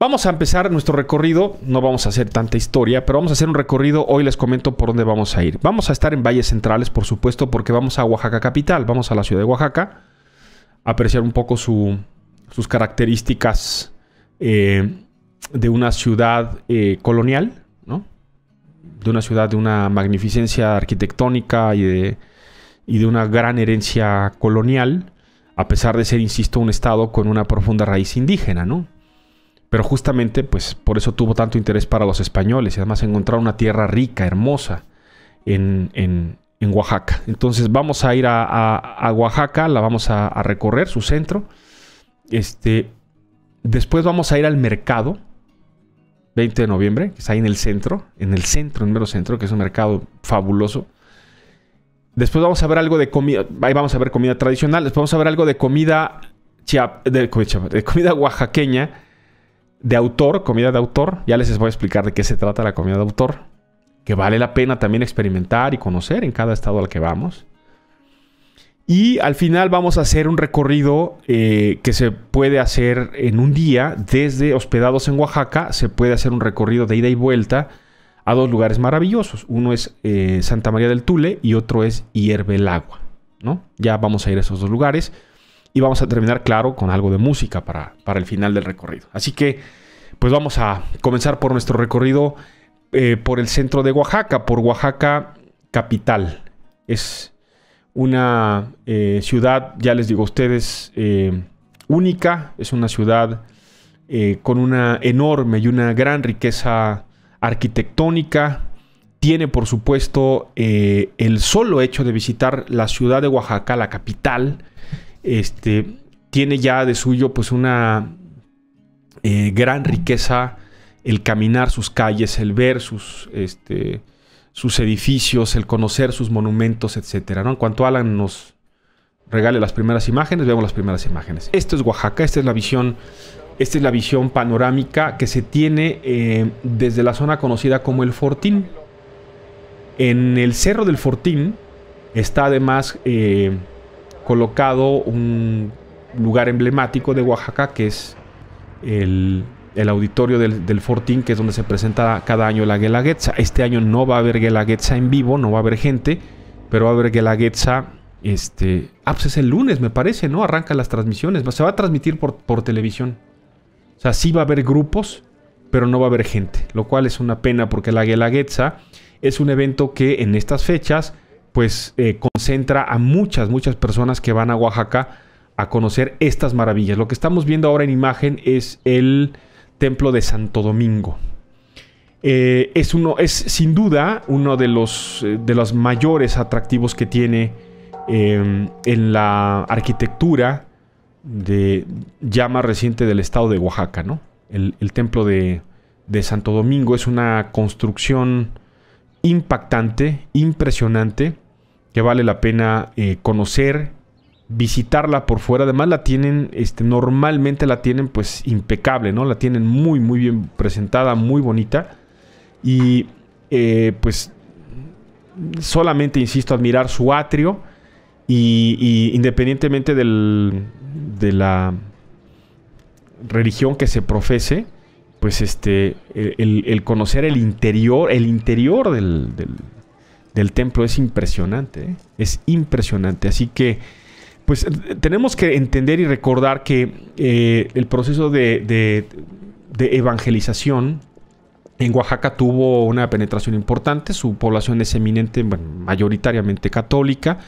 Vamos a empezar nuestro recorrido, no vamos a hacer tanta historia, pero vamos a hacer un recorrido, hoy les comento por dónde vamos a ir. Vamos a estar en valles centrales, por supuesto, porque vamos a Oaxaca capital, vamos a la ciudad de Oaxaca, a apreciar un poco sus características eh, de una ciudad eh, colonial, ¿no? de una ciudad de una magnificencia arquitectónica y de, y de una gran herencia colonial, a pesar de ser, insisto, un estado con una profunda raíz indígena, ¿no? Pero justamente, pues por eso tuvo tanto interés para los españoles y además encontrar una tierra rica, hermosa en, Oaxaca. Entonces vamos a ir a, Oaxaca, la vamos a, recorrer, su centro. Este, después vamos a ir al mercado, 20 de noviembre, que está ahí en el centro, en el centro, en el mero centro, que es un mercado fabuloso. Después vamos a ver algo de comida, ahí vamos a ver comida tradicional, después vamos a ver algo de comida, de comida oaxaqueña de autor, comida de autor. Ya les voy a explicar de qué se trata la comida de autor, que vale la pena también experimentar y conocer en cada estado al que vamos. Y al final vamos a hacer un recorrido eh, que se puede hacer en un día desde Hospedados en Oaxaca. Se puede hacer un recorrido de ida y vuelta a dos lugares maravillosos. Uno es eh, Santa María del Tule y otro es Hierve el Agua. ¿no? Ya vamos a ir a esos dos lugares y vamos a terminar, claro, con algo de música para, para el final del recorrido. Así que, pues vamos a comenzar por nuestro recorrido eh, por el centro de Oaxaca, por Oaxaca capital. Es una eh, ciudad, ya les digo a ustedes, eh, única, es una ciudad con una enorme y una gran riqueza arquitectónica. Tiene, por supuesto, el solo hecho de visitar la ciudad de Oaxaca, la capital, este, tiene ya de suyo pues una eh, gran riqueza el caminar sus calles, el ver sus, este, sus edificios, el conocer sus monumentos, etc. ¿no? En cuanto Alan nos regale las primeras imágenes, veamos las primeras imágenes. Esto es Oaxaca, esta es la visión, esta es la visión panorámica que se tiene eh, desde la zona conocida como el Fortín. En el cerro del Fortín está además... Eh, colocado un lugar emblemático de Oaxaca, que es el, auditorio del, Fortín, que es donde se presenta cada año la Guelaguetza. Este año no va a haber Guelaguetza en vivo, no va a haber gente, pero va a haber Guelaguetza. Este, ah, pues es el lunes, me parece, ¿no? Arranca las transmisiones, se va a transmitir por, por televisión. O sea, sí va a haber grupos, pero no va a haber gente, lo cual es una pena porque la Guelaguetza es un evento que en estas fechas pues eh, concentra a muchas, muchas personas que van a Oaxaca a conocer estas maravillas. Lo que estamos viendo ahora en imagen es el templo de Santo Domingo. Eh, es, uno, es sin duda uno de los, eh, de los mayores atractivos que tiene en la arquitectura de, ya más reciente del estado de Oaxaca. ¿no? El, templo de, de, Santo Domingo es una construcción impactante, impresionante vale la pena eh, conocer, visitarla por fuera. Además la tienen, este, normalmente la tienen pues impecable, ¿no? La tienen muy, muy bien presentada, muy bonita. Y eh, pues solamente, insisto, admirar su atrio. Y, independientemente del, de la religión que se profese, pues este, el, conocer el interior, el interior del el templo es impresionante, ¿eh? es impresionante. Así que, pues tenemos que entender y recordar que eh, el proceso de, evangelización en Oaxaca tuvo una penetración importante, su población es eminente, mayoritariamente católica,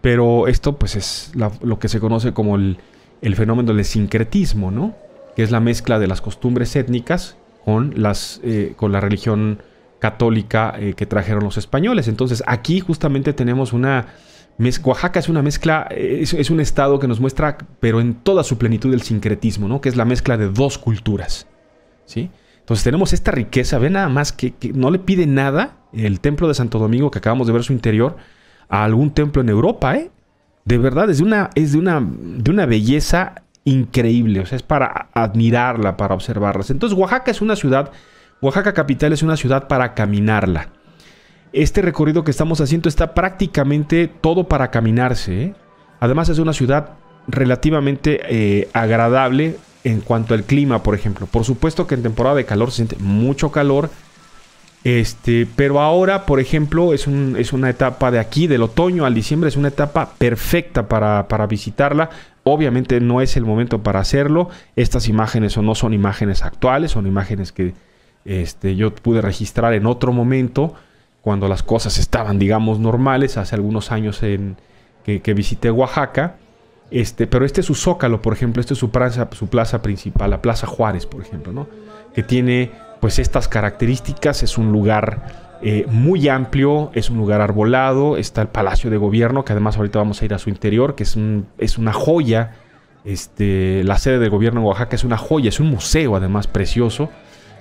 pero esto pues es lo que se conoce como el, fenómeno del sincretismo, ¿no? Que es la mezcla de las costumbres étnicas con, las, eh, con la religión católica eh, que trajeron los españoles. Entonces aquí justamente tenemos una... Oaxaca es una mezcla, eh, es, un estado que nos muestra, pero en toda su plenitud, el sincretismo, ¿no? Que es la mezcla de dos culturas, ¿sí? Entonces tenemos esta riqueza, ve nada más que, no le pide nada el templo de Santo Domingo, que acabamos de ver su interior, a algún templo en Europa, ¿eh? De verdad, es de una, es de una, de una belleza increíble, o sea, es para admirarla, para observarla. Entonces Oaxaca es una ciudad Oaxaca Capital es una ciudad para caminarla. Este recorrido que estamos haciendo está prácticamente todo para caminarse. ¿eh? Además es una ciudad relativamente eh, agradable en cuanto al clima, por ejemplo. Por supuesto que en temporada de calor se siente mucho calor. Este, pero ahora, por ejemplo, es, es una etapa de aquí, del otoño al diciembre, es una etapa perfecta para, para visitarla. Obviamente no es el momento para hacerlo. Estas imágenes o no son imágenes actuales, son imágenes que, este, yo pude registrar en otro momento, cuando las cosas estaban, digamos, normales, hace algunos años en, que, visité Oaxaca. Este, pero este es su zócalo, por ejemplo, este es su plaza, su plaza principal, la Plaza Juárez, por ejemplo, ¿no? que tiene pues estas características, es un lugar eh, muy amplio, es un lugar arbolado, está el Palacio de Gobierno, que además ahorita vamos a ir a su interior, que es, es una joya, este, la sede del gobierno de Oaxaca es una joya, es un museo además precioso,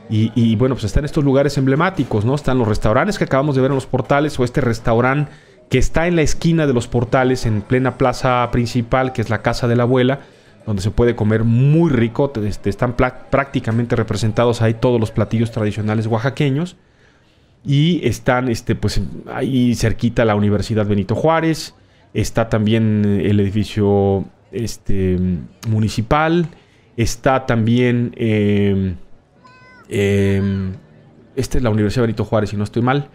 y, bueno, pues están estos lugares emblemáticos, ¿no? Están los restaurantes que acabamos de ver en los portales o este restaurante que está en la esquina de los portales, en plena plaza principal, que es la casa de la abuela, donde se puede comer muy rico. Este, están prácticamente representados ahí todos los platillos tradicionales oaxaqueños. Y están este, pues, ahí cerquita la Universidad Benito Juárez. Está también eh, el edificio este, municipal. Está también... Eh, Em, esta es la Universidad Benito Juárez, si no estoy mal.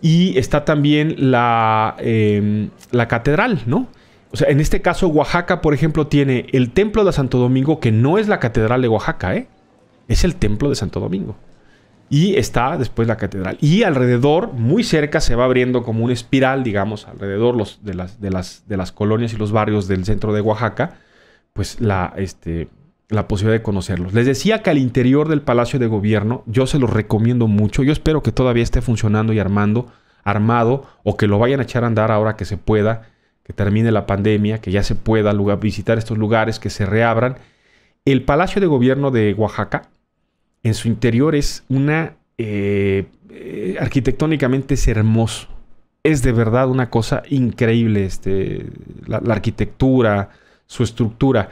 Y está también la, em, la catedral, ¿no? O sea, en este caso Oaxaca, por ejemplo, tiene el templo de Santo Domingo, que no es la catedral de Oaxaca, ¿eh? Es el templo de Santo Domingo. Y está después la catedral. Y alrededor, muy cerca, se va abriendo como una espiral, digamos, alrededor los, de, las, de, las, de las colonias y los barrios del centro de Oaxaca, pues la, este, la posibilidad de conocerlos. Les decía que al interior del Palacio de Gobierno, yo se los recomiendo mucho. Yo espero que todavía esté funcionando y armando, armado, o que lo vayan a echar a andar ahora que se pueda, que termine la pandemia, que ya se pueda lugar, visitar estos lugares, que se reabran. El Palacio de Gobierno de Oaxaca, en su interior es una, eh, eh, arquitectónicamente es hermoso. Es de verdad una cosa increíble este, la arquitectura, su estructura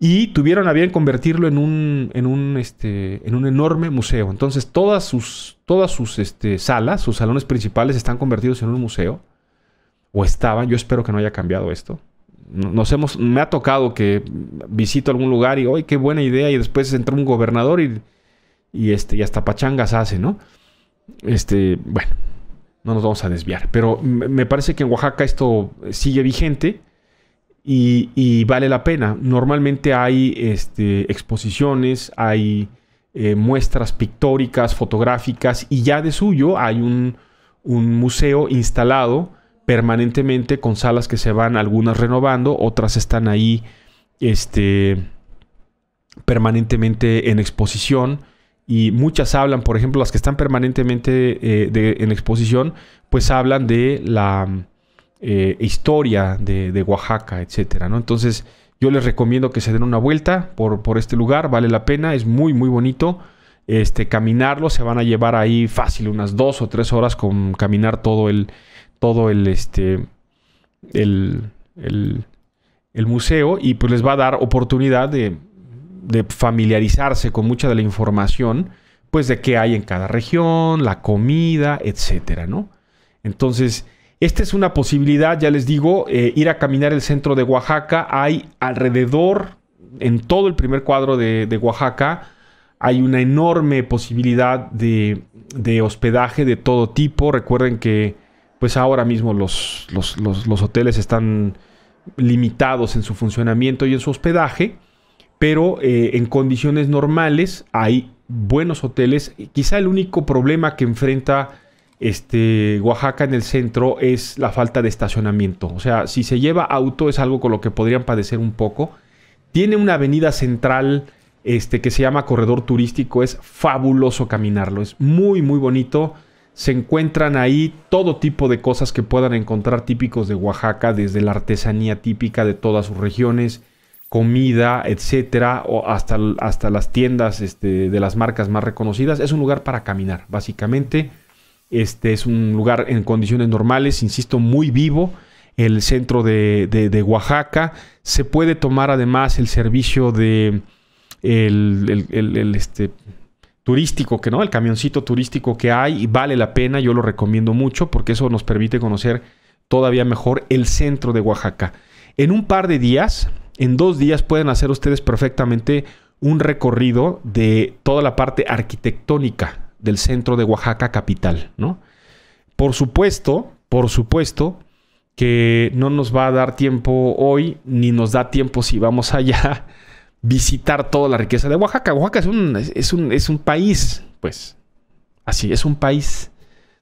y tuvieron a bien convertirlo en un, en un, este, en un enorme museo. Entonces todas sus, todas sus este, salas, sus salones principales están convertidos en un museo, o estaban, yo espero que no haya cambiado esto. Nos hemos, me ha tocado que visito algún lugar y, hoy qué buena idea! Y después entra un gobernador y, este, y hasta pachangas hace, ¿no? Este, bueno, no nos vamos a desviar, pero me parece que en Oaxaca esto sigue vigente y, vale la pena. Normalmente hay este, exposiciones, hay eh, muestras pictóricas, fotográficas y ya de suyo hay un, museo instalado permanentemente con salas que se van algunas renovando, otras están ahí este, permanentemente en exposición y muchas hablan, por ejemplo, las que están permanentemente eh, en exposición, pues hablan de la eh, historia de, Oaxaca, etcétera, ¿no? Entonces, yo les recomiendo que se den una vuelta por, este lugar, vale la pena, es muy, muy bonito. Este, caminarlo, se van a llevar ahí fácil unas dos o tres horas con caminar todo el, todo el, este, el, museo y pues les va a dar oportunidad de, familiarizarse con mucha de la información, pues de qué hay en cada región, la comida, etcétera, ¿no? Entonces, esta es una posibilidad, ya les digo, eh, ir a caminar el centro de Oaxaca. Hay alrededor, en todo el primer cuadro de, Oaxaca, hay una enorme posibilidad de, hospedaje de todo tipo. Recuerden que pues ahora mismo los, los, hoteles están limitados en su funcionamiento y en su hospedaje, pero eh, en condiciones normales hay buenos hoteles. Quizá el único problema que enfrenta este, Oaxaca en el centro es la falta de estacionamiento. O sea, si se lleva auto es algo con lo que podrían padecer un poco. Tiene una avenida central este, que se llama Corredor Turístico. Es fabuloso caminarlo. Es muy, muy bonito. Se encuentran ahí todo tipo de cosas que puedan encontrar típicos de Oaxaca, desde la artesanía típica de todas sus regiones, comida, etcétera, o hasta, hasta las tiendas este, de las marcas más reconocidas. Es un lugar para caminar, básicamente este es un lugar en condiciones normales, insisto, muy vivo, el centro de, Oaxaca. Se puede tomar además el servicio de el, este, turístico, que no, el camioncito turístico que hay y vale la pena, yo lo recomiendo mucho porque eso nos permite conocer todavía mejor el centro de Oaxaca. En un par de días, en dos días pueden hacer ustedes perfectamente un recorrido de toda la parte arquitectónica del centro de Oaxaca capital, ¿no? Por supuesto, por supuesto que no nos va a dar tiempo hoy, ni nos da tiempo si vamos allá visitar toda la riqueza de Oaxaca. Oaxaca es un, es un, país, pues, así, es un país.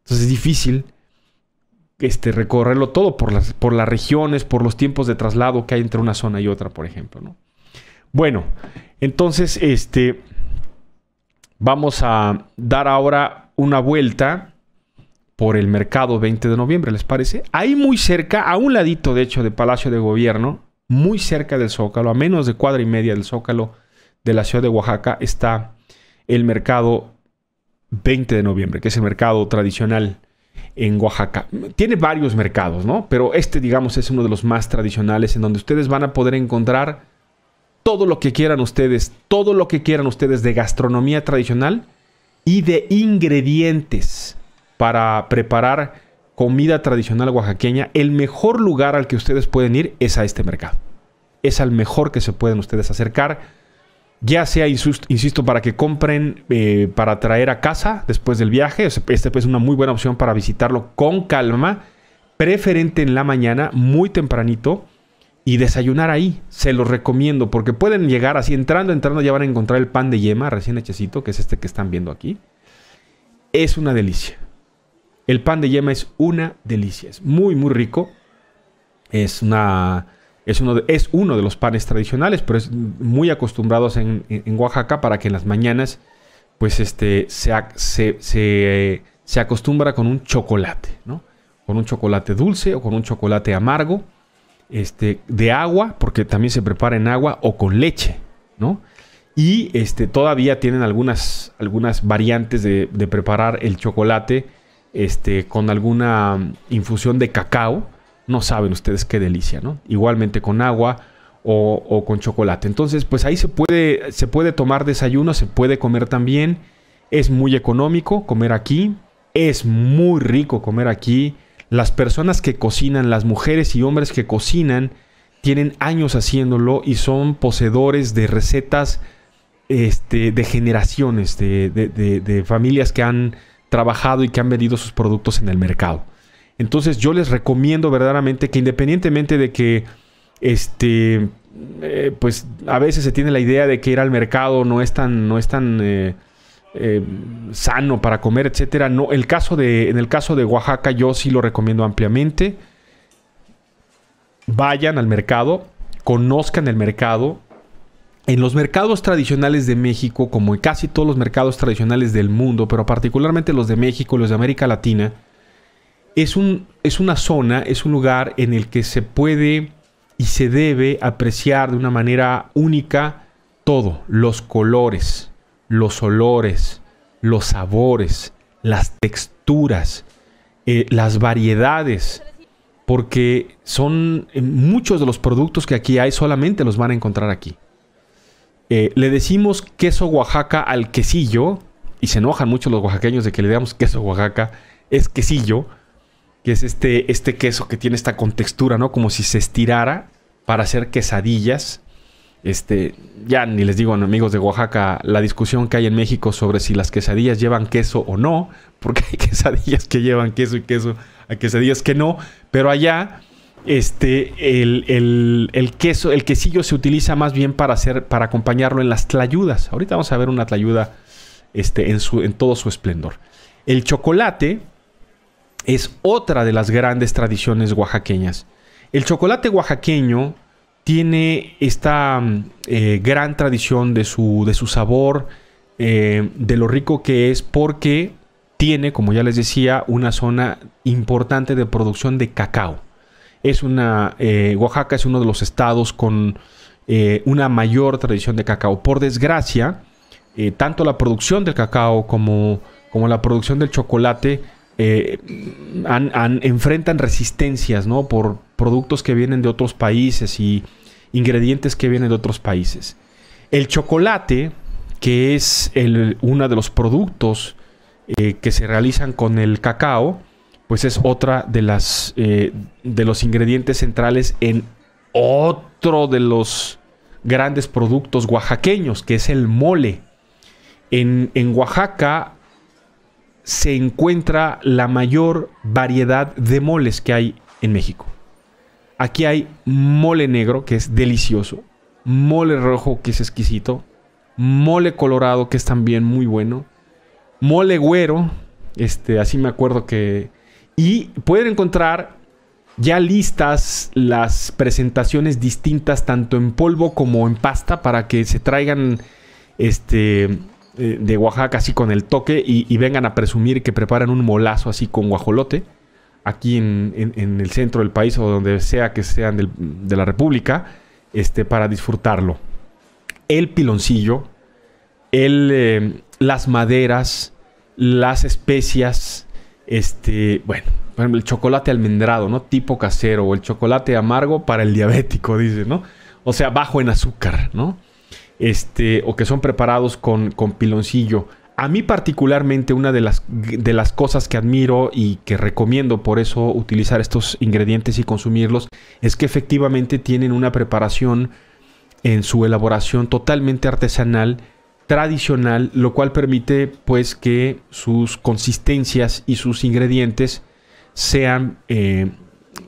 Entonces es difícil este, recorrerlo todo por las, por las regiones, por los tiempos de traslado que hay entre una zona y otra, por ejemplo. ¿no? Bueno, entonces, este, Vamos a dar ahora una vuelta por el mercado 20 de noviembre, ¿les parece? Ahí muy cerca, a un ladito de hecho de Palacio de Gobierno, muy cerca del Zócalo, a menos de cuadra y media del Zócalo de la ciudad de Oaxaca, está el mercado 20 de noviembre, que es el mercado tradicional en Oaxaca. Tiene varios mercados, ¿no? Pero este, digamos, es uno de los más tradicionales en donde ustedes van a poder encontrar todo lo que quieran ustedes, todo lo que quieran ustedes de gastronomía tradicional y de ingredientes para preparar comida tradicional oaxaqueña, el mejor lugar al que ustedes pueden ir es a este mercado. Es al mejor que se pueden ustedes acercar, ya sea, insisto, para que compren, eh, para traer a casa después del viaje. Esta es una muy buena opción para visitarlo con calma, preferente en la mañana, muy tempranito y desayunar ahí. Se los recomiendo porque pueden llegar así entrando, entrando ya van a encontrar el pan de yema recién hechecito, que es este que están viendo aquí. Es una delicia. El pan de yema es una delicia, es muy muy rico. Es una es uno de, es uno de los panes tradicionales, pero es muy acostumbrados en, Oaxaca para que en las mañanas pues este se, se, se acostumbra con un chocolate, ¿no? Con un chocolate dulce o con un chocolate amargo este, de agua, porque también se prepara en agua o con leche, ¿no? Y este, todavía tienen algunas, algunas variantes de, preparar el chocolate este, con alguna mm, infusión de cacao. No saben ustedes qué delicia, Igualmente con agua o, con chocolate. Entonces, pues ahí puede, se puede tomar desayuno, se puede comer también. Es muy económico comer aquí. Es muy rico comer aquí. Las personas que cocinan, las mujeres y hombres que cocinan, tienen años haciéndolo y son poseedores de recetas este, de generaciones, de, familias que han trabajado y que han vendido sus productos en el mercado. Entonces yo les recomiendo verdaderamente que independientemente de que este eh, pues a veces se tiene la idea de que ir al mercado no es tan no es tan eh, eh, sano para comer, etcétera. No, el caso de, en el caso de Oaxaca, yo sí lo recomiendo ampliamente. Vayan al mercado, conozcan el mercado. En los mercados tradicionales de México, como en casi todos los mercados tradicionales del mundo, pero particularmente los de México, los de América Latina, es, un, es una zona, es un lugar en el que se puede y se debe apreciar de una manera única todo, los colores, los olores, los sabores, las texturas, eh, las variedades, porque son eh, muchos de los productos que aquí hay, solamente los van a encontrar aquí. Eh, le decimos queso Oaxaca al quesillo, y se enojan mucho los oaxaqueños de que le digamos queso Oaxaca, es quesillo, que es este, este queso que tiene esta contextura, ¿no? Como si se estirara para hacer quesadillas este, ya ni les digo a amigos de Oaxaca la discusión que hay en México sobre si las quesadillas llevan queso o no, porque hay quesadillas que llevan queso y queso, hay quesadillas que no, pero allá este, el, queso, el quesillo se utiliza más bien para hacer, para acompañarlo en las tlayudas. Ahorita vamos a ver una tlayuda este, en, su, en todo su esplendor. El chocolate es otra de las grandes tradiciones oaxaqueñas. El chocolate oaxaqueño tiene esta mm, eh, gran tradición de su, de su sabor, eh, de lo rico que es, porque tiene, como ya les decía, una zona importante de producción de cacao. Es una, eh, Oaxaca es uno de los estados con una mayor tradición de cacao. Por desgracia, tanto la producción del cacao como, como la producción del chocolate enfrentan resistencias ¿no? por, productos que vienen de otros países y ingredientes que vienen de otros países. El chocolate, que es uno de los productos eh, que se realizan con el cacao, pues es otra de las eh, de los ingredientes centrales en otro de los grandes productos oaxaqueños, que es el mole. en Oaxaca se encuentra la mayor variedad de moles que hay en México. Aquí hay mole negro, que es delicioso. Mole rojo, que es exquisito. Mole colorado, que es también muy bueno. Mole güero, este, así me acuerdo que... Y pueden encontrar ya listas las presentaciones distintas, tanto en polvo como en pasta, para que se traigan este, eh, de Oaxaca así con el toque y vengan a presumir que preparan un molazo así con guajolote aquí en, el centro del país o donde sea que sean de la República, este, para disfrutarlo. El piloncillo, el, em, las maderas, las especias, este, bueno, el chocolate almendrado, ¿no? Tipo casero, o el chocolate amargo para el diabético, dice, ¿no? O sea, bajo en azúcar, ¿no? Este, o que son preparados con, con piloncillo. A mí particularmente una de las, de las cosas que admiro y que recomiendo por eso utilizar estos ingredientes y consumirlos es que efectivamente tienen una preparación en su elaboración totalmente artesanal, tradicional, lo cual permite pues que sus consistencias y sus ingredientes sean eh,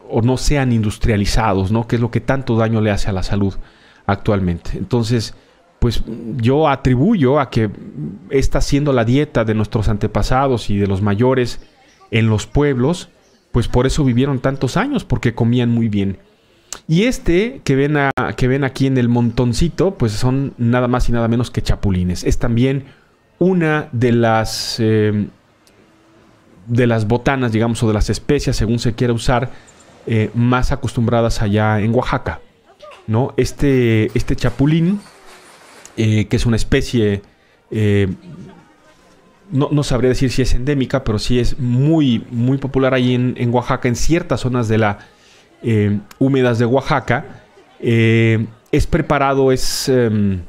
o no sean industrializados, ¿no? Que es lo que tanto daño le hace a la salud actualmente. Entonces, pues yo atribuyo a que esta siendo la dieta de nuestros antepasados y de los mayores en los pueblos, pues por eso vivieron tantos años, porque comían muy bien. Y este que ven, a, que ven aquí en el montoncito, pues son nada más y nada menos que chapulines. Es también una de las, eh, de las botanas, digamos, o de las especias, según se quiera usar, eh, más acostumbradas allá en Oaxaca. ¿no? Este, este chapulín, eh, que es una especie, eh, no, sabría decir si es endémica, pero sí es muy, muy popular ahí en, Oaxaca, en ciertas zonas de la eh, húmedas de Oaxaca. es preparado, es em,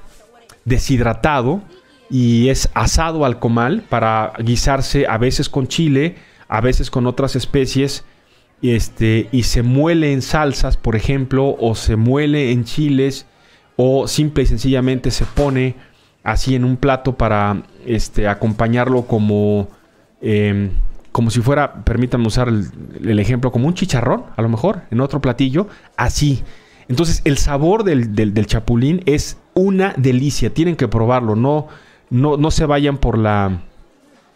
deshidratado y es asado al comal para guisarse a veces con chile, a veces con otras especies. Este, y se muele en salsas, por ejemplo, o se muele en chiles, o simple y sencillamente se pone así en un plato para este, acompañarlo como, em, como si fuera, permítanme usar el, ejemplo, como un chicharrón, a lo mejor, en otro platillo, así. Entonces el sabor del, chapulín es una delicia, tienen que probarlo, no, no, no se vayan por la...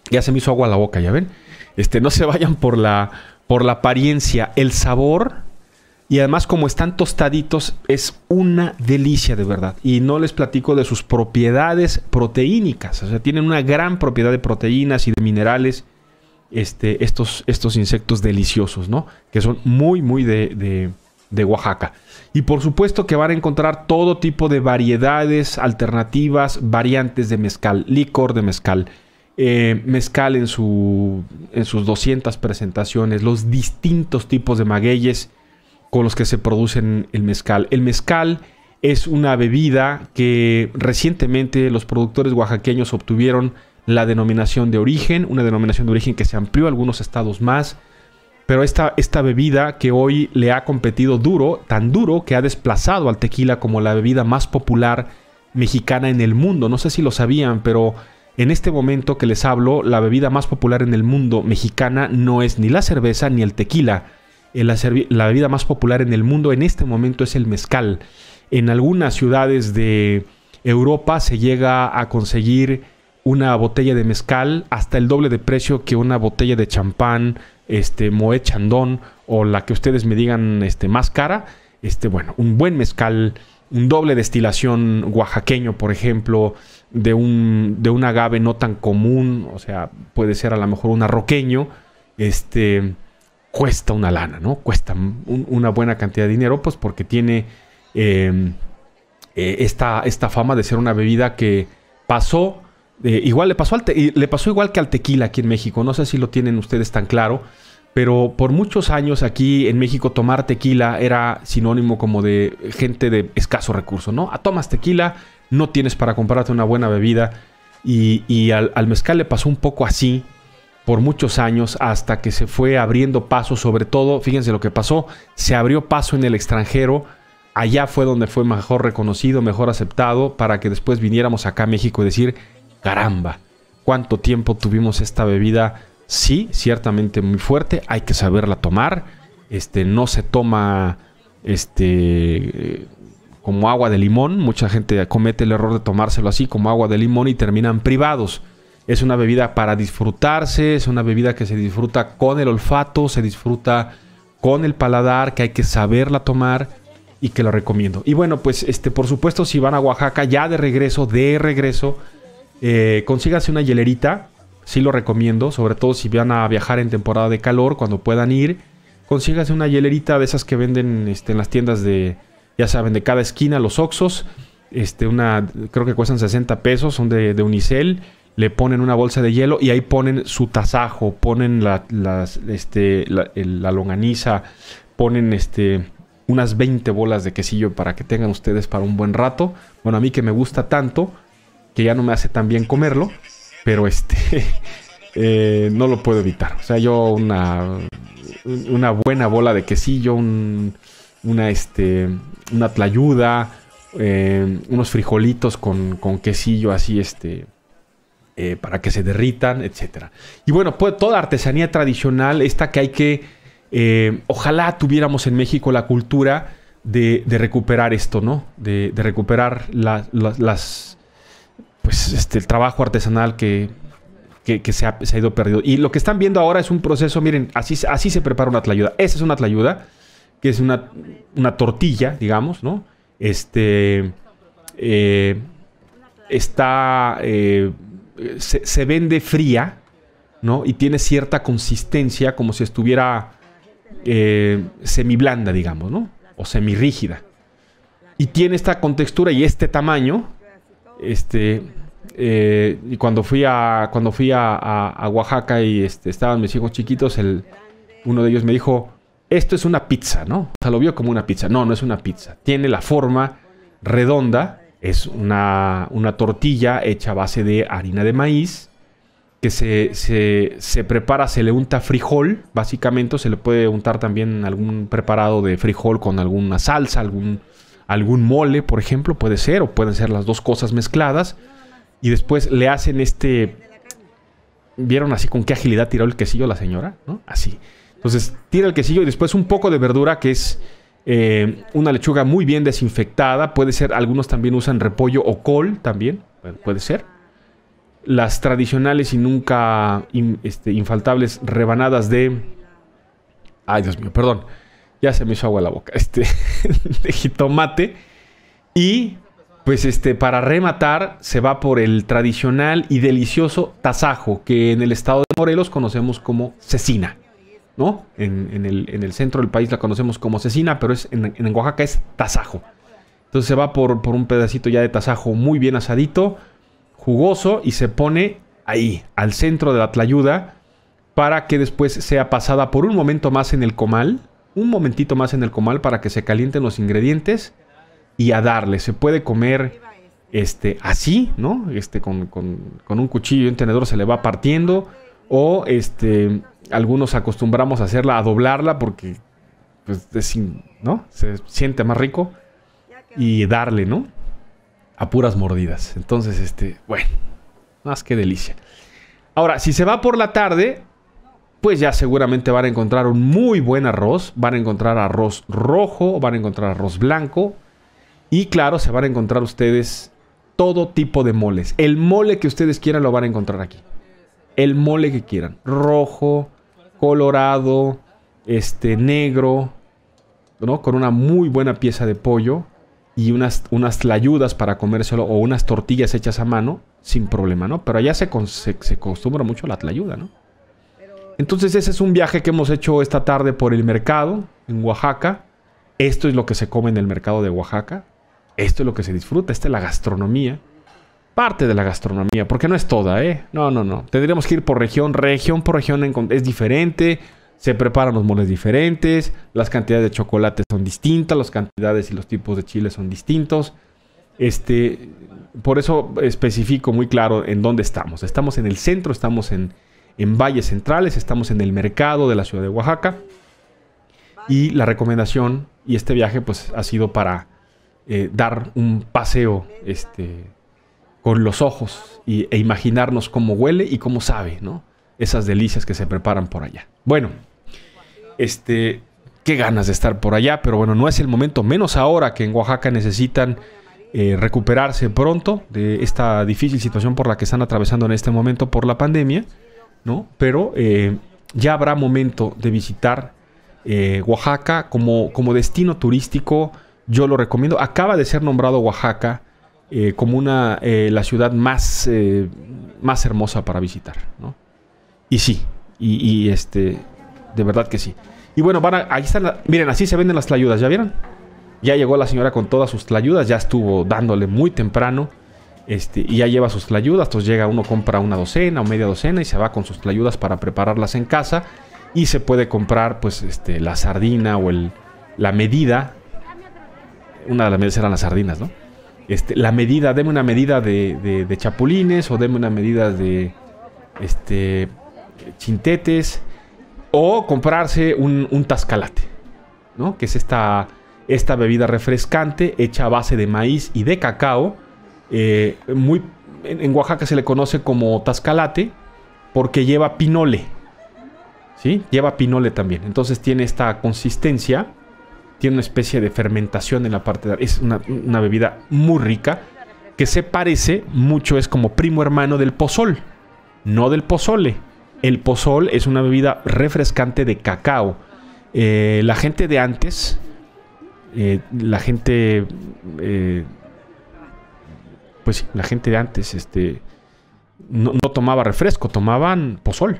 Ya se me hizo agua a la boca, ya ven. Este, no se vayan por la, por la apariencia, el sabor y además, como están tostaditos, es una delicia de verdad. Y no les platico de sus propiedades proteínicas. O sea, tienen una gran propiedad de proteínas y de minerales. Este, estos, estos insectos deliciosos, ¿no? Que son muy, muy de, Oaxaca. Y por supuesto que van a encontrar todo tipo de variedades, alternativas, variantes de mezcal, licor de mezcal. Eh, mezcal en, su, en sus 200 presentaciones, los distintos tipos de magueyes, con los que se producen el mezcal. El mezcal es una bebida que recientemente los productores oaxaqueños obtuvieron la denominación de origen, una denominación de origen que se amplió a algunos estados más, pero esta, esta bebida que hoy le ha competido duro, tan duro que ha desplazado al tequila como la bebida más popular mexicana en el mundo. No sé si lo sabían, pero en este momento que les hablo, la bebida más popular en el mundo mexicana no es ni la cerveza ni el tequila la, bebida más popular en el mundo en este momento es el mezcal. En algunas ciudades de Europa se llega a conseguir una botella de mezcal hasta el doble de precio que una botella de champán, este Moe Chandon o la que ustedes me digan este, más cara. Este, bueno, un buen mezcal, un doble destilación oaxaqueño, por ejemplo, de un, de un agave no tan común, o sea, puede ser a lo mejor un arroqueño, este, cuesta una lana, ¿no? Cuesta una buena cantidad de dinero, pues porque tiene em, eh, esta, esta, fama de ser una bebida que pasó, eh, igual le pasó, al le pasó igual que al tequila aquí en México, no sé si lo tienen ustedes tan claro, pero por muchos años aquí en México tomar tequila era sinónimo como de gente de escaso recurso, ¿no? A ah, tomas tequila, no tienes para comprarte una buena bebida. Y, al, mezcal le pasó un poco así por muchos años hasta que se fue abriendo paso, sobre todo, fíjense lo que pasó, se abrió paso en el extranjero, allá fue donde fue mejor reconocido, mejor aceptado, para que después viniéramos acá a México y decir, caramba, cuánto tiempo tuvimos esta bebida, sí, ciertamente muy fuerte, hay que saberla tomar, este, no se toma, este, como agua de limón, mucha gente comete el error de tomárselo así como agua de limón y terminan privados es una bebida para disfrutarse, es una bebida que se disfruta con el olfato, se disfruta con el paladar, que hay que saberla tomar y que lo recomiendo. Y bueno, pues este, por supuesto, si van a Oaxaca ya de regreso, de regreso, eh, consígase una hielerita, sí lo recomiendo, sobre todo si van a viajar en temporada de calor, cuando puedan ir, consígase una hielerita de esas que venden este, en las tiendas de, ya saben, de cada esquina, los Oxos. Este, una, creo que cuestan 60 pesos, son de, de Unicel le ponen una bolsa de hielo y ahí ponen su tasajo, ponen la, este, la, longaniza, ponen este, unas 20 bolas de quesillo para que tengan ustedes para un buen rato. Bueno, a mí que me gusta tanto, que ya no me hace tan bien comerlo, pero este, eh, no lo puedo evitar. O sea, yo una, una buena bola de quesillo, una, este, una tlayuda, eh, unos frijolitos con, con quesillo así, este eh, para que se derritan, etc. Y bueno, pues, toda artesanía tradicional, esta que hay que, eh, ojalá tuviéramos en México la cultura de, recuperar esto, ¿no? De, recuperar las, pues, este, el trabajo artesanal que, se, ha, ido perdido. Y lo que están viendo ahora es un proceso, miren, así, así se prepara una tlayuda. Esa es una tlayuda, que es una, tortilla, digamos, ¿no? Este... Eh, está se, vende fría, ¿no? Y tiene cierta consistencia como si estuviera semi eh, semiblanda, digamos, ¿no? O semirrígida. Y tiene esta contextura y este tamaño. Este, eh, y cuando fui a, cuando fui a, Oaxaca y este, estaban mis hijos chiquitos, el, uno de ellos me dijo, esto es una pizza, ¿no? O sea, lo vio como una pizza. No, no es una pizza. Tiene la forma redonda es una, tortilla hecha a base de harina de maíz que se, prepara, se le unta frijol, básicamente, se le puede untar también algún preparado de frijol con alguna salsa, algún, algún mole, por ejemplo, puede ser, o pueden ser las dos cosas mezcladas. Y después le hacen este... ¿Vieron así con qué agilidad tiró el quesillo la señora? ¿No? Así. Entonces tira el quesillo y después un poco de verdura que es eh, una lechuga muy bien desinfectada. Puede ser, algunos también usan repollo o col también. puede ser. Las tradicionales y nunca este, infaltables rebanadas de... Ay, Dios mío, perdón. Ya se me hizo agua la boca. Este, de jitomate. Y, pues, este, para rematar, se va por el tradicional y delicioso tasajo, que en el estado de Morelos conocemos como cecina. ¿no? En, el, centro del país la conocemos como cecina, pero es, en, Oaxaca es tasajo. Entonces se va por, un pedacito ya de tasajo muy bien asadito, jugoso, y se pone ahí, al centro de la tlayuda, para que después sea pasada por un momento más en el comal, un momentito más en el comal para que se calienten los ingredientes y a darle. Se puede comer este, así, ¿no? Este, con, con un cuchillo y un tenedor se le va partiendo, o este algunos acostumbramos a hacerla, a doblarla, porque pues, ¿no? se siente más rico. Y darle, ¿no? A puras mordidas. Entonces, este, bueno, más que delicia. Ahora, si se va por la tarde, pues ya seguramente van a encontrar un muy buen arroz. Van a encontrar arroz rojo, van a encontrar arroz blanco. Y claro, se van a encontrar ustedes todo tipo de moles. El mole que ustedes quieran lo van a encontrar aquí el mole que quieran. Rojo, colorado, este, negro, ¿no? Con una muy buena pieza de pollo y unas, unas tlayudas para comérselo o unas tortillas hechas a mano, sin problema, ¿no? Pero allá se, acostumbra mucho la tlayuda, ¿no? Entonces ese es un viaje que hemos hecho esta tarde por el mercado en Oaxaca. Esto es lo que se come en el mercado de Oaxaca. Esto es lo que se disfruta. Esta es la gastronomía parte de la gastronomía, porque no es toda, ¿eh? No, no, no. Tendríamos que ir por región, región por región es diferente, se preparan los moles diferentes, las cantidades de chocolate son distintas, las cantidades y los tipos de chiles son distintos. Este, por eso especifico muy claro en dónde estamos. Estamos en el centro, estamos en, valles centrales, estamos en el mercado de la ciudad de Oaxaca. Y la recomendación y este viaje pues ha sido para eh, dar un paseo este, con los ojos y, e imaginarnos cómo huele y cómo sabe, ¿no? Esas delicias que se preparan por allá. Bueno, este, qué ganas de estar por allá, pero bueno, no es el momento, menos ahora que en Oaxaca necesitan eh, recuperarse pronto de esta difícil situación por la que están atravesando en este momento por la pandemia, ¿no? Pero eh, ya habrá momento de visitar eh, Oaxaca como, como destino turístico, yo lo recomiendo. Acaba de ser nombrado Oaxaca eh, como una, eh, la ciudad más, eh, más hermosa para visitar. ¿no? Y sí, y, este, de verdad que sí. Y bueno, van ahí están, miren, así se venden las tlayudas, ¿ya vieron? Ya llegó la señora con todas sus tlayudas, ya estuvo dándole muy temprano. Este, y ya lleva sus tlayudas, entonces llega uno, compra una docena o media docena y se va con sus tlayudas para prepararlas en casa. Y se puede comprar, pues, este, la sardina o el, la medida. Una de las medidas eran las sardinas, ¿no? Este, la medida, deme una medida de, chapulines o deme una medida de este, chintetes o comprarse un, tascalate, ¿no? Que es esta, esta, bebida refrescante hecha a base de maíz y de cacao. Eh, muy, en, Oaxaca se le conoce como tascalate porque lleva pinole, ¿sí? Lleva pinole también. Entonces tiene esta consistencia tiene una especie de fermentación en la parte de... Es una, bebida muy rica que se parece mucho, es como primo hermano del pozol, no del pozole. El pozol es una bebida refrescante de cacao. Eh, la gente de antes, eh, la gente, eh, pues la gente de antes, este, no, no, tomaba refresco, tomaban pozol.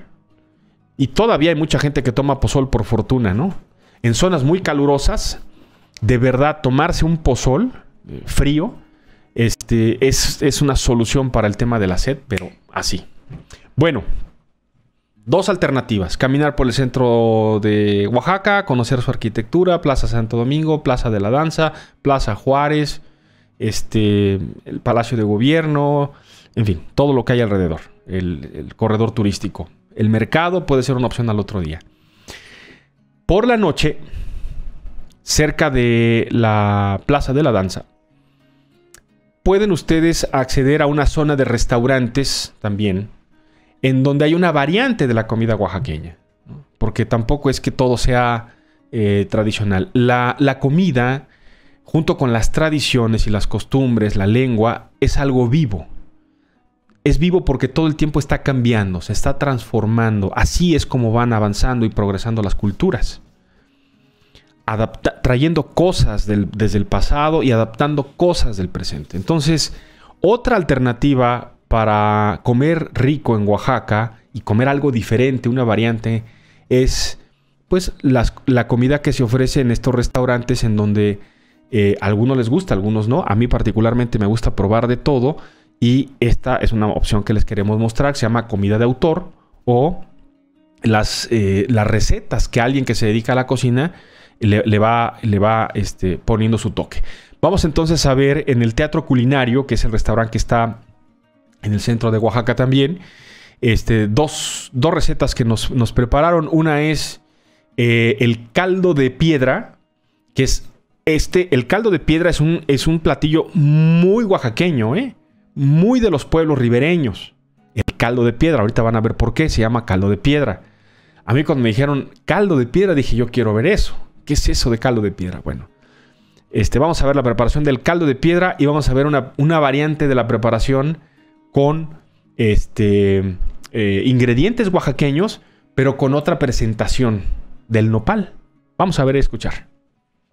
Y todavía hay mucha gente que toma pozol por fortuna, ¿no? en zonas muy calurosas, de verdad tomarse un pozol frío este, es, una solución para el tema de la sed, pero así. Bueno, dos alternativas. Caminar por el centro de Oaxaca, conocer su arquitectura, Plaza Santo Domingo, Plaza de la Danza, Plaza Juárez, este, el Palacio de Gobierno, en fin, todo lo que hay alrededor, el corredor turístico. El mercado puede ser una opción al otro día por la noche, cerca de la Plaza de la Danza, pueden ustedes acceder a una zona de restaurantes también, en donde hay una variante de la comida oaxaqueña, porque tampoco es que todo sea eh, tradicional. la comida, junto con las tradiciones y las costumbres, la lengua, es algo vivo. Es vivo porque todo el tiempo está cambiando, se está transformando. Así es como van avanzando y progresando las culturas trayendo cosas desde el pasado y adaptando cosas del presente. Entonces, otra alternativa para comer rico en Oaxaca y comer algo diferente, una variante, es pues la comida que se ofrece en estos restaurantes en donde eh, algunos les gusta, algunos no. A mí particularmente me gusta probar de todo y esta es una opción que les queremos mostrar, se llama comida de autor o las, eh, las recetas que alguien que se dedica a la cocina le, va, le va este, poniendo su toque. Vamos entonces a ver en el Teatro Culinario, que es el restaurante que está en el centro de Oaxaca también, este, dos, recetas que nos, nos prepararon. Una es eh, el caldo de piedra, que es este, el caldo de piedra es un, es un platillo muy oaxaqueño, ¿eh? muy de los pueblos ribereños. El caldo de piedra, ahorita van a ver por qué se llama caldo de piedra. A mí cuando me dijeron caldo de piedra dije yo quiero ver eso. ¿Qué es eso de caldo de piedra? Bueno, este, vamos a ver la preparación del caldo de piedra y vamos a ver una, variante de la preparación con este, eh, ingredientes oaxaqueños, pero con otra presentación del nopal. Vamos a ver y escuchar.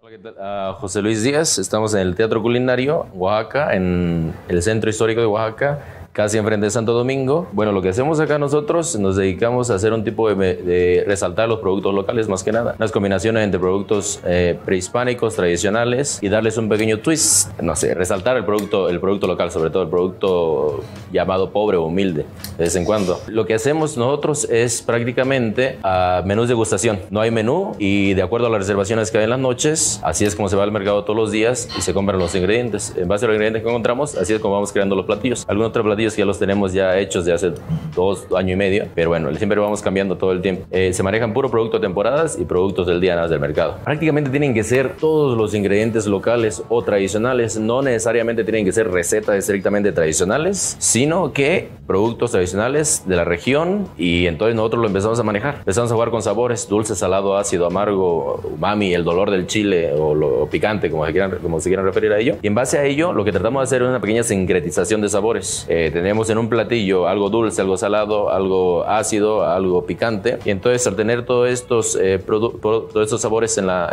Hola, ¿qué tal? Ah, José Luis Díaz, estamos en el Teatro Culinario Oaxaca, en el Centro Histórico de Oaxaca casi enfrente de Santo Domingo. Bueno, lo que hacemos acá nosotros, nos dedicamos a hacer un tipo de, resaltar los productos locales más que nada. Las combinaciones entre productos eh, prehispánicos, tradicionales y darles un pequeño twist. No sé, resaltar el producto, el producto local, sobre todo el producto llamado pobre o humilde, de vez en cuando. Lo que hacemos nosotros es prácticamente a ah, menús de No hay menú y de acuerdo a las reservaciones que hay en las noches, así es como se va al mercado todos los días y se compran los ingredientes. En base a los ingredientes que encontramos, así es como vamos creando los platillos. ¿Algún otro ya los tenemos ya hechos de hace dos, año y medio, pero bueno, siempre vamos cambiando todo el tiempo. Eh, se manejan puro producto de temporadas y productos del día nada del mercado. Prácticamente tienen que ser todos los ingredientes locales o tradicionales, no necesariamente tienen que ser recetas estrictamente tradicionales, sino que productos tradicionales de la región y entonces nosotros lo empezamos a manejar. Empezamos a jugar con sabores, dulce, salado, ácido, amargo, umami, el dolor del chile o lo picante, como se, quieran, como se quieran referir a ello. Y en base a ello, lo que tratamos de hacer es una pequeña sincretización de sabores. Eh, tenemos en un platillo algo dulce, algo salado, algo ácido, algo picante. Y entonces al tener todos estos, eh, todos estos sabores eh, en, la,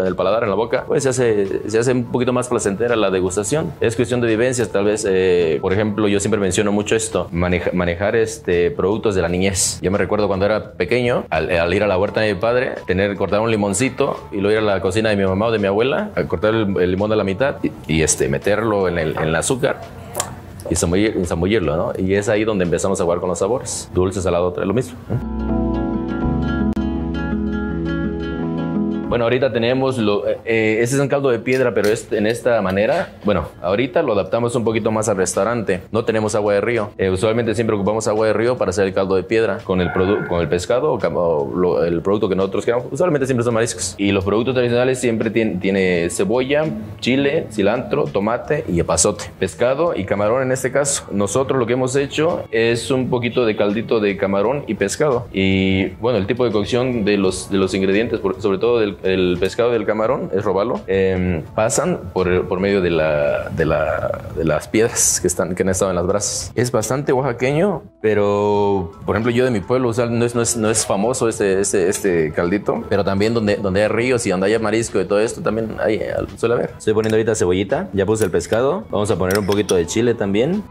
en, el paladar, en la boca, pues se hace, se hace un poquito más placentera la degustación. Es cuestión de vivencias, tal vez, eh, por ejemplo, yo siempre menciono mucho esto, manejar este, productos de la niñez. Yo me recuerdo cuando era pequeño, al, ir a la huerta de mi padre, tener, cortar un limoncito y luego ir a la cocina de mi mamá o de mi abuela, cortar el, limón a la mitad y, este, meterlo en el, en el azúcar y zambullirlo, ¿no? Y es ahí donde empezamos a jugar con los sabores. Dulce, salado, lo mismo. Bueno, ahorita tenemos, lo, eh, eh es un caldo de piedra, pero es en esta manera, bueno, ahorita lo adaptamos un poquito más al restaurante. No tenemos agua de río. Eh, usualmente siempre ocupamos agua de río para hacer el caldo de piedra con el, con el pescado o, el producto que nosotros queramos. Usualmente siempre son mariscos. Y los productos tradicionales siempre tiene, tiene cebolla, chile, cilantro, tomate y epazote. Pescado y camarón en este caso. Nosotros lo que hemos hecho es un poquito de caldito de camarón y pescado. Y bueno, el tipo de cocción de los, de los ingredientes, sobre todo del, el pescado del camarón, es robalo, em, pasan por, por medio de, de, las piedras que, están, que han estado en las brasas. Es bastante oaxaqueño, pero por ejemplo yo de mi pueblo, o no, es, no, es, famoso este, este, este, caldito, pero también donde, donde hay ríos y donde haya marisco y todo esto, también hay, suele haber. Estoy poniendo ahorita cebollita, ya puse el pescado, vamos a poner un poquito de chile también.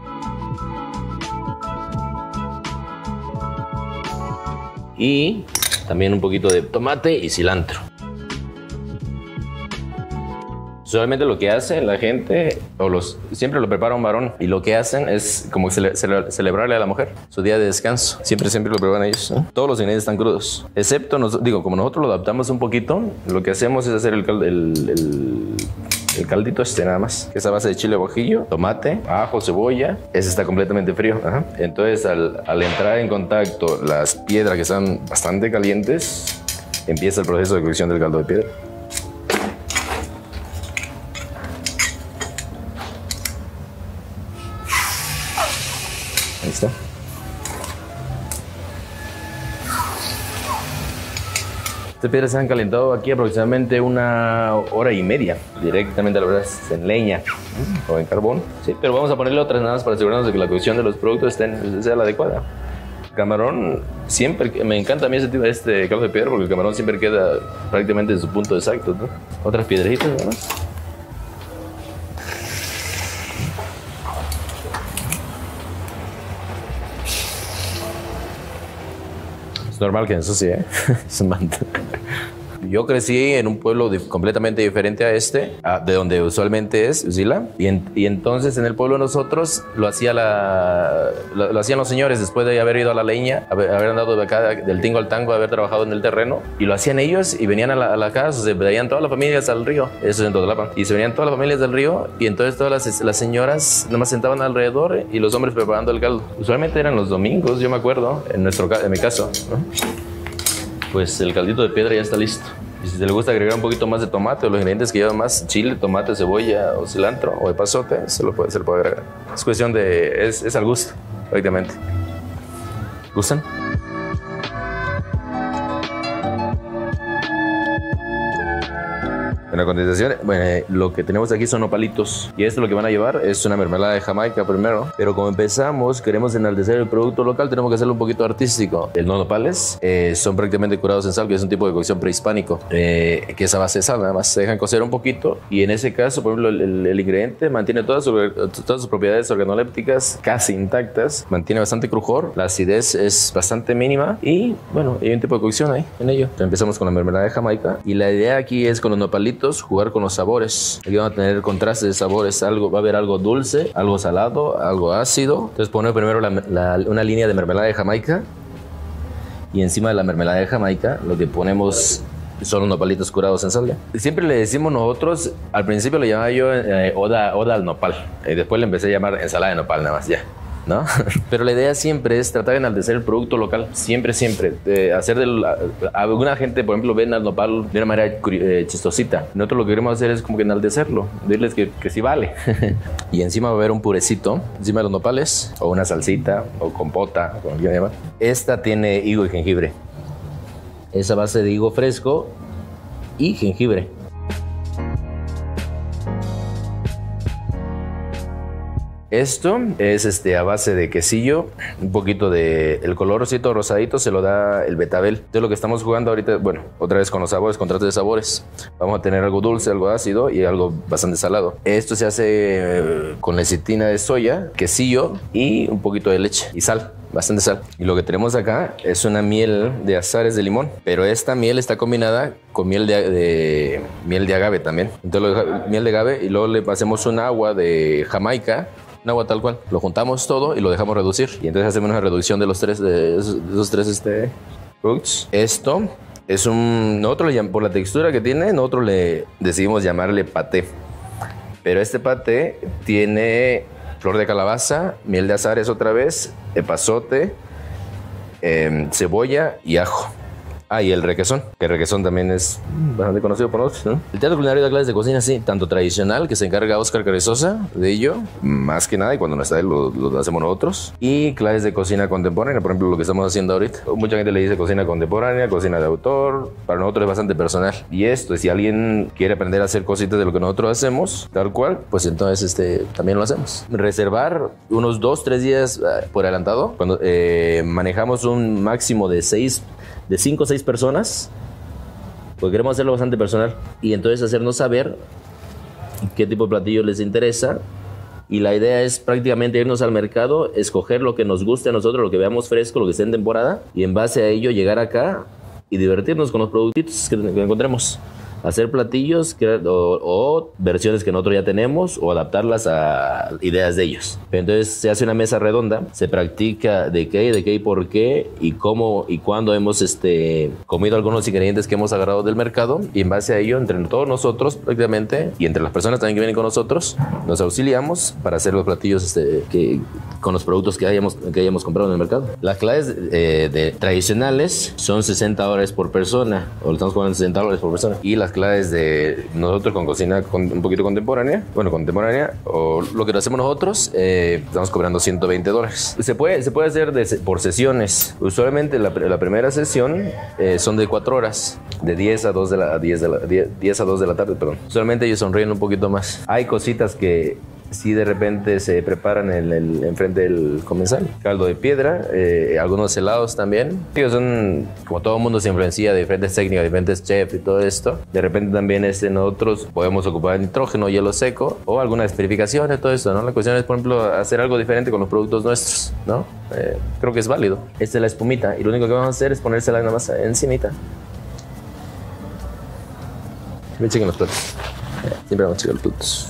Y también un poquito de tomate y cilantro. Solamente lo que hace la gente, o los, siempre lo prepara un varón, y lo que hacen es como celebrarle a la mujer su día de descanso. Siempre, siempre lo preparan ellos. Todos los ingredientes están crudos, excepto, nos, digo, como nosotros lo adaptamos un poquito, lo que hacemos es hacer el, caldito este nada más, que base de chile guajillo, tomate, ajo, cebolla. Ese está completamente frío. Entonces, al, al entrar en contacto las piedras que están bastante calientes, empieza el proceso de cocción del caldo de piedra. Estas piedras se han calentado aquí aproximadamente una hora y media, directamente a la verdad en leña o en carbón. Sí, pero vamos a ponerle otras nada para asegurarnos de que la cocción de los productos estén, sea la adecuada. Camarón siempre, me encanta a mí este, este caldo de piedra porque el camarón siempre queda prácticamente en su punto exacto. Otras piedritas, ¿verdad? 正常，跟人熟悉，是嘛？Yo crecí en un pueblo completamente diferente a este, de donde usualmente es Usila, y, y, entonces en el pueblo nosotros lo, hacía hacían los señores después de haber ido a la leña, haber, andado de acá, del tingo al tango, haber trabajado en el terreno, y lo hacían ellos y venían a la, a casa, se veían todas las familias al río, eso es en Totalapa, y se venían todas las familias del río, y entonces todas las, señoras nomás sentaban alrededor y los hombres preparando el caldo. Usualmente eran los domingos, yo me acuerdo, en, nuestro, en mi caso pues el caldito de piedra ya está listo. Y si se le gusta agregar un poquito más de tomate o los ingredientes que llevan más, chile, tomate, cebolla o cilantro o pasote, se lo puede, se lo agregar. Es cuestión de, es, es al gusto, prácticamente. ¿Gustan? Bueno, a bueno, eh, lo que tenemos aquí son nopalitos Y esto lo que van a llevar es una mermelada de Jamaica primero. Pero como empezamos, queremos enaltecer el producto local, tenemos que hacerlo un poquito artístico. El no nopales eh, son prácticamente curados en sal, que es un tipo de cocción prehispánico, eh, que es a base de sal, nada más se dejan cocer un poquito. Y en ese caso, por ejemplo, el, ingrediente mantiene todas, todas sus propiedades organolépticas casi intactas, mantiene bastante crujor, la acidez es bastante mínima y bueno, hay un tipo de cocción ahí en ello. empezamos con la mermelada de Jamaica y la idea aquí es con los nopalitos jugar con los sabores. Aquí van a tener contraste de sabores, algo, va a haber algo dulce, algo salado, algo ácido. Entonces ponemos primero una línea de mermelada de Jamaica y encima de la mermelada de Jamaica lo que ponemos son unos palitos curados en sal. Siempre le decimos nosotros, al principio lo llamaba yo eh, oda, oda al nopal, y después le empecé a llamar ensalada de nopal nada más, ya. Pero la idea siempre es tratar de enaltecer el producto local, siempre, siempre. hacer de alguna gente, por ejemplo, ven al nopal de una manera eh, chistosita. Nosotros lo que queremos hacer es como que enaltecerlo, decirles que, que sí vale. y encima va a haber un purecito, encima de los nopales, o una salsita, o compota, como quieran llamar. Esta tiene higo y jengibre. Esa base de higo fresco y jengibre. Esto es este, a base de quesillo, un poquito de el colorcito rosadito se lo da el betabel. Entonces lo que estamos jugando ahorita, bueno, otra vez con los sabores, contraste de sabores. Vamos a tener algo dulce, algo ácido y algo bastante salado. Esto se hace eh, con lecitina de soya, quesillo y un poquito de leche y sal bastante sal. Y lo que tenemos acá es una miel de azares de limón, pero esta miel está combinada con miel de, miel de agave también. Entonces, miel de agave y luego le pasemos un agua de Jamaica agua tal cual. Lo juntamos todo y lo dejamos reducir. Y entonces hacemos una reducción de los tres, de esos, tres este, Esto es un... otro le, por la textura que tiene, nosotros le decidimos llamarle paté. Pero este paté tiene flor de calabaza, miel de azares otra vez, epazote, em, cebolla y ajo. Ah, y el requesón, que el requesón también es bastante conocido por nosotros, ¿no? El Teatro Culinario da clases de cocina, sí, tanto tradicional, que se encarga Oscar Carezosa de ello, más que nada, y cuando no está él, lo, hacemos nosotros, y clases de cocina contemporánea, por ejemplo, lo que estamos haciendo ahorita. Mucha gente le dice cocina contemporánea, cocina de autor, para nosotros es bastante personal. Y esto, si alguien quiere aprender a hacer cositas de lo que nosotros hacemos, tal cual, pues entonces este, también lo hacemos. Reservar unos dos, tres días ah, por adelantado, cuando eh, manejamos un máximo de seis, de cinco o seis personas, porque queremos hacerlo bastante personal, y entonces hacernos saber qué tipo de platillo les interesa. Y la idea es prácticamente irnos al mercado, escoger lo que nos guste a nosotros, lo que veamos fresco, lo que esté en temporada, y en base a ello llegar acá y divertirnos con los productitos que encontremos hacer platillos o, versiones que nosotros ya tenemos o adaptarlas a ideas de ellos. Entonces se hace una mesa redonda, se practica de qué, de qué y por qué y cómo y cuándo hemos este, comido algunos ingredientes que hemos agarrado del mercado y en base a ello entre todos nosotros prácticamente y entre las personas también que vienen con nosotros nos auxiliamos para hacer los platillos este, que, con los productos que hayamos, que hayamos comprado en el mercado. Las claves eh, de, tradicionales son 60 dólares por persona o estamos cobrando 60 dólares por persona y las claves de nosotros con cocina un poquito contemporánea, bueno, contemporánea, o lo que lo hacemos nosotros, eh, estamos cobrando 120 dólares. Se puede, se puede hacer por sesiones. Usualmente la, primera sesión eh, son de 4 horas, de 10 a 2 de la, 10 de a 2 de la tarde, perdón. Usualmente ellos sonríen un poquito más. Hay cositas que si de repente se preparan el, el, frente del comensal. Caldo de piedra, eh, algunos helados también. son, como todo el mundo se influencia de diferentes técnicas, diferentes chefs y todo esto. De repente también este, nosotros podemos ocupar nitrógeno, hielo seco o algunas y todo eso, ¿no? La cuestión es, por ejemplo, hacer algo diferente con los productos nuestros, ¿no? Eh, creo que es válido. Esta es la espumita y lo único que vamos a hacer es ponérsela la más encimita. Me chequen los platos. Siempre vamos a checar los platos.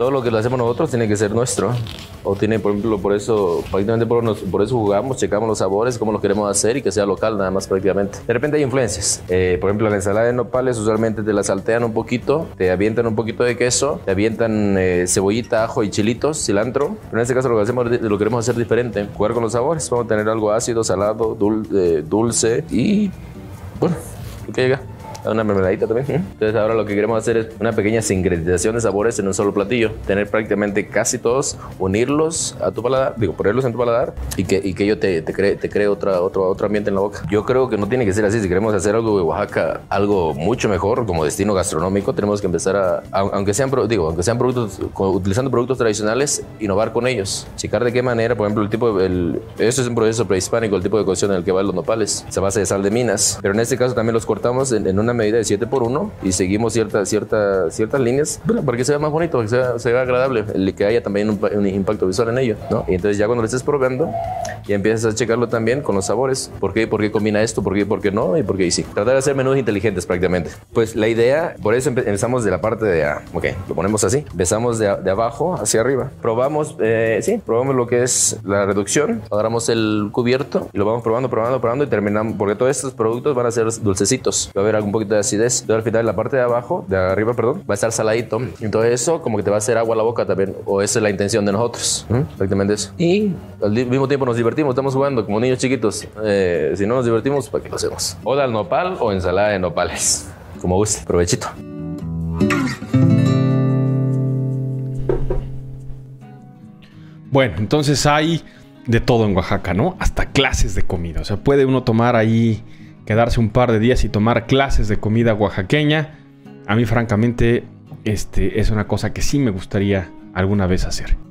todo lo que lo hacemos nosotros tiene que ser nuestro. O tiene, por ejemplo, por eso, prácticamente por, eso jugamos, checamos los sabores, cómo los queremos hacer y que sea local nada más prácticamente. De repente hay influencias. Eh, por ejemplo, la ensalada de nopales usualmente te la saltean un poquito, te avientan un poquito de queso, te avientan eh, cebollita, ajo y chilitos, cilantro. Pero en este caso lo que hacemos lo queremos hacer diferente, jugar con los sabores. Vamos a tener algo ácido, salado, eh, dulce y bueno, lo que llega una mermeladita también. Entonces ahora lo que queremos hacer es una pequeña sincretización de sabores en un solo platillo. Tener prácticamente casi todos, unirlos a tu paladar, digo, ponerlos en tu paladar y que, y que ello te, te cree, te cree otra, otro, otro ambiente en la boca. Yo creo que no tiene que ser así. Si queremos hacer algo de Oaxaca, algo mucho mejor como destino gastronómico, tenemos que empezar a, aunque sean, digo, aunque sean productos, utilizando productos tradicionales, innovar con ellos. Checar de qué manera, por ejemplo, el tipo, esto es un proceso prehispánico, el tipo de cocción en el que van los nopales. Se basa de sal de minas. Pero en este caso también los cortamos en, en una medida de 7 por 1 y seguimos ciertas ciertas ciertas líneas para que sea más bonito, para que sea, sea agradable, que haya también un, impacto visual en ello, ¿no? Y entonces ya cuando lo estés probando, y empiezas a checarlo también con los sabores. ¿Por qué, por qué combina esto? ¿Por qué, por qué no? Y por qué sí. Tratar de hacer menús inteligentes prácticamente. Pues la idea, por eso empezamos de la parte de, ok, lo ponemos así. Empezamos de, de abajo hacia arriba. Probamos, eh, sí, probamos lo que es la reducción. Agarramos el cubierto y lo vamos probando, probando, probando y terminamos, porque todos estos productos van a ser dulcecitos. Va a haber algún de acidez. pero al final la parte de abajo, de arriba, perdón, va a estar saladito. Entonces eso como que te va a hacer agua a la boca también. O esa es la intención de nosotros. Exactamente eso. Y al mismo tiempo nos divertimos, estamos jugando como niños chiquitos. Eh, si no nos divertimos, ¿para qué lo hacemos? Oda al nopal o ensalada de nopales. Como guste, provechito. Bueno, entonces hay de todo en Oaxaca, ¿no? Hasta clases de comida. O sea, puede uno tomar ahí quedarse un par de días y tomar clases de comida oaxaqueña. A mí francamente este, es una cosa que sí me gustaría alguna vez hacer.